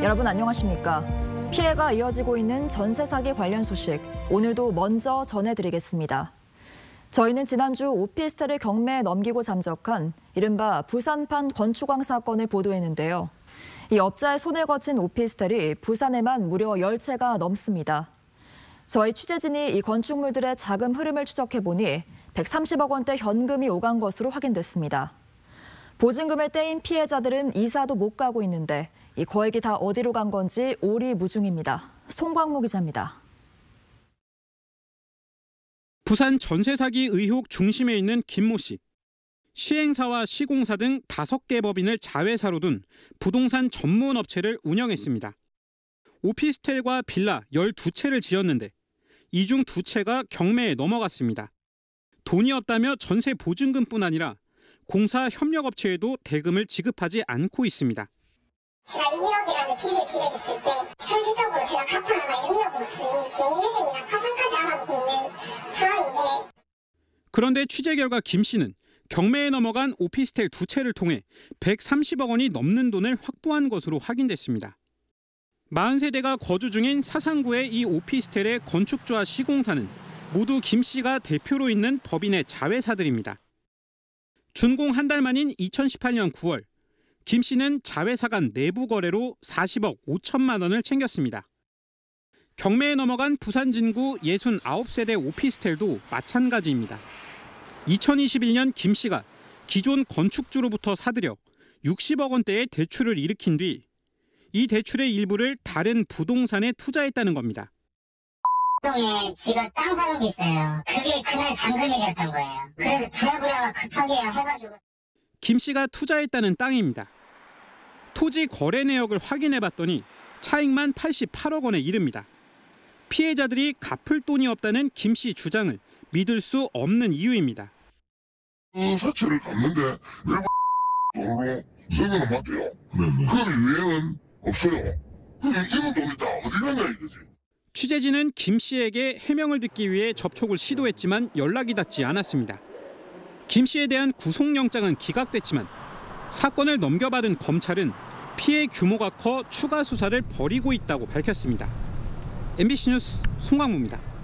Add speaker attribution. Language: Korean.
Speaker 1: 여러분 안녕하십니까? 피해가 이어지고 있는 전세 사기 관련 소식 오늘도 먼저 전해드리겠습니다. 저희는 지난주 오피스텔을 경매에 넘기고 잠적한 이른바 부산판 건축왕 사건을 보도했는데요. 이 업자의 손을 거친 오피스텔이 부산에만 무려 10채가 넘습니다. 저희 취재진이 이 건축물들의 자금 흐름을 추적해 보니 130억 원대 현금이 오간 것으로 확인됐습니다. 보증금을 떼인 피해자들은 이사도 못 가고 있는데 이 거액이 다 어디로 간 건지 오리무중입니다. 송광모 기자입니다.
Speaker 2: 부산 전세 사기 의혹 중심에 있는 김모 씨. 시행사와 시공사 등 다섯 개 법인을 자회사로 둔 부동산 전문 업체를 운영했습니다. 오피스텔과 빌라 12채를 지었는데 이중 두채가 경매에 넘어갔습니다. 돈이 없다며 전세 보증금뿐 아니라 공사 협력업체에도 대금을 지급하지 않고 있습니다.
Speaker 1: 제가 1억이라는 빚을 지게 됐을 때 현실적으로 제가 갚아나갈 능력 없으니 개인회생이나 파산까지 알아고 있는 상황인데
Speaker 2: 그런데 취재 결과 김 씨는 경매에 넘어간 오피스텔 두 채를 통해 130억 원이 넘는 돈을 확보한 것으로 확인됐습니다. 40세대가 거주 중인 사상구의 이 오피스텔의 건축주와 시공사는 모두 김 씨가 대표로 있는 법인의 자회사들입니다. 준공 한 달 만인 2018년 9월 김 씨는 자회사 간 내부 거래로 40억 5천만 원을 챙겼습니다. 경매에 넘어간 부산 진구 69세대 오피스텔도 마찬가지입니다. 2021년 김 씨가 기존 건축주로부터 사들여 60억 원대의 대출을 일으킨 뒤 이 대출의 일부를 다른 부동산에 투자했다는 겁니다. 동에 지가 땅 사는 게 있어요. 그게 그날 잔금이었던 거예요. 그래서 부랴부랴 급하게 해가지고 김 씨가 투자했다는 땅입니다. 토지 거래 내역을 확인해 봤더니 차익만 88억 원에 이릅니다. 피해자들이 갚을 돈이 없다는 김 씨 주장을 믿을 수 없는 이유입니다.
Speaker 1: 그 사채를
Speaker 2: 갚는데 외국 돈으로 세금은 맞대요. 그건 유해는 없어요.
Speaker 1: 이런 돈이
Speaker 2: 다 어디 갔냐 이거지. 취재진은 김 씨에게 해명을 듣기 위해 접촉을 시도했지만 연락이 닿지 않았습니다. 김 씨에 대한 구속영장은 기각됐지만 사건을 넘겨받은 검찰은 피해 규모가 커 추가 수사를 벌이고 있다고 밝혔습니다. MBC 뉴스 송광모입니다.